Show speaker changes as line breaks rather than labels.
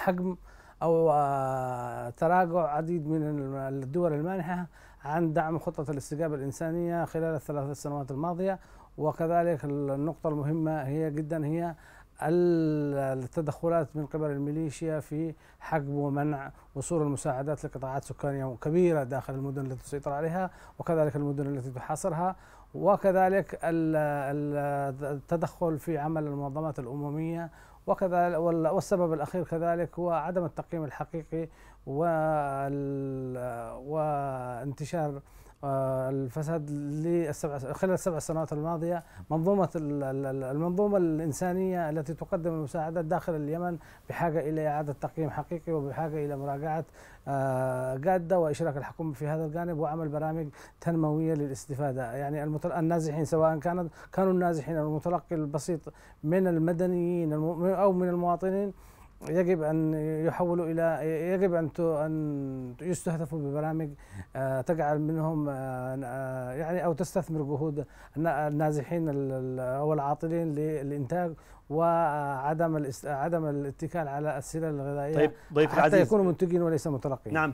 حجم او آه، تراجع عديد من الدول المانحه عن دعم خطه الاستجابه الانسانيه خلال الثلاث سنوات الماضيه وكذلك النقطه المهمه هي جدا هي التدخلات من قبل الميليشيا في حجب ومنع وصول المساعدات لقطاعات سكانية كبيرة داخل المدن التي تسيطر عليها وكذلك المدن التي تحاصرها وكذلك التدخل في عمل المنظمات الأممية وكذلك والسبب الأخير كذلك هو عدم التقييم الحقيقي وانتشار الفساد للسبع خلال السبع سنوات الماضيه منظومه المنظومه الانسانيه التي تقدم المساعدات داخل اليمن بحاجه الى اعاده تقييم حقيقي وبحاجه الى مراجعه آه، جاده واشراك الحكومه في هذا الجانب وعمل برامج تنمويه للاستفاده يعني النازحين سواء كانت كانوا النازحين او المتلقي البسيط من المدنيين او من المواطنين يجب ان يحولوا الى يجب ان ان يستهدفوا ببرامج آه، تجعل منهم آه، آه، يعني او تستثمر جهود النازحين او العاطلين للانتاج وعدم عدم الاتكال على السلال الغذائيه طيب ضيف حتى العزيز. يكونوا منتجين وليس متلقين نعم